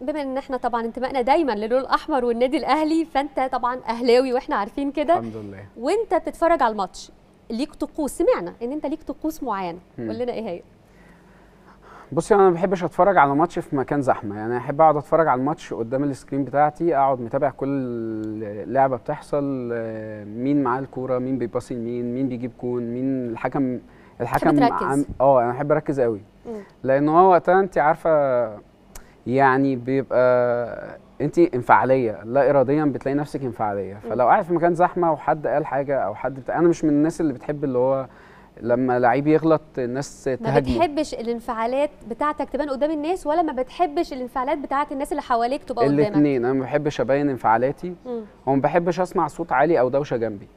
بما ان احنا طبعا انتمائنا دايما للون الاحمر والنادي الاهلي فانت طبعا اهلاوي واحنا عارفين كده الحمد لله وانت بتتفرج على الماتش ليك طقوس سمعنا ان انت ليك طقوس معينه قول لنا ايه هي بصي يعني انا ما بحبش اتفرج على ماتش في مكان زحمه يعني احب اقعد اتفرج على الماتش قدام السكرين بتاعتي اقعد متابع كل لعبه بتحصل آه، مين معاه الكوره مين بيباصي لمين مين بيجيب جون مين الحكم الحكم اه انا احب اركز قوي لان هو وقتها انت عارفه يعني بيبقى انت انفعاليه لا اراديا بتلاقي نفسك انفعاليه فلو قاعد في مكان زحمه وحد قال حاجه او حد بتاع انا مش من الناس اللي بتحب اللي هو لما لعيب يغلط الناس تهاجمه ما بتحبش الانفعالات بتاعتك تبان قدام الناس ولا ما بتحبش الانفعالات بتاعت الناس اللي حواليك تبقى قدامك الاثنين انا ما بحبش ابين انفعالاتي وما بحبش اسمع صوت عالي او دوشه جنبي